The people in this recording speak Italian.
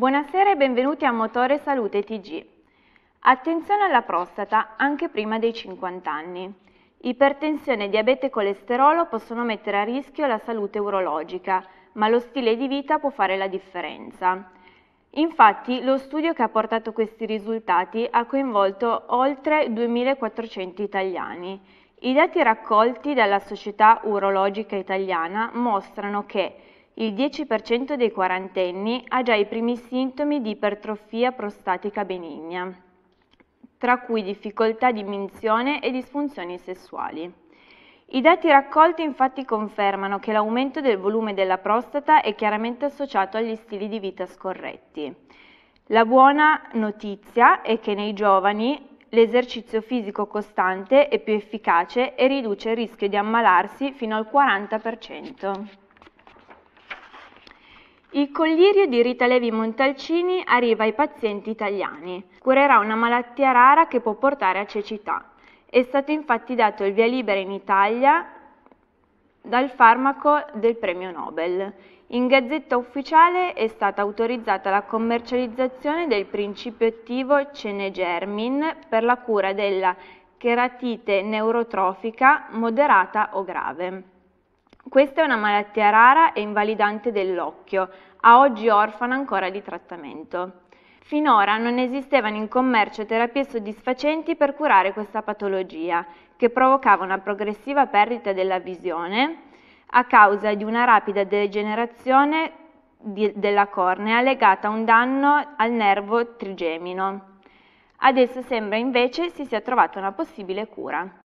Buonasera e benvenuti a Motore Salute TG. Attenzione alla prostata anche prima dei 50 anni. Ipertensione, diabete e colesterolo possono mettere a rischio la salute urologica, ma lo stile di vita può fare la differenza. Infatti, lo studio che ha portato questi risultati ha coinvolto oltre 2.400 italiani. I dati raccolti dalla Società Urologica Italiana mostrano che il 10% dei quarantenni ha già i primi sintomi di ipertrofia prostatica benigna, tra cui difficoltà di minzione e disfunzioni sessuali. I dati raccolti infatti confermano che l'aumento del volume della prostata è chiaramente associato agli stili di vita scorretti. La buona notizia è che nei giovani l'esercizio fisico costante è più efficace e riduce il rischio di ammalarsi fino al 40%. Il collirio di Rita Levi Montalcini arriva ai pazienti italiani. Curerà una malattia rara che può portare a cecità. È stato infatti dato il via libera in Italia dal farmaco del premio Nobel. In gazzetta ufficiale è stata autorizzata la commercializzazione del principio attivo Cenegermin per la cura della cheratite neurotrofica moderata o grave. Questa è una malattia rara e invalidante dell'occhio, a oggi orfana ancora di trattamento. Finora non esistevano in commercio terapie soddisfacenti per curare questa patologia, che provocava una progressiva perdita della visione a causa di una rapida degenerazione di, della cornea legata a un danno al nervo trigemino. Adesso sembra invece si sia trovata una possibile cura.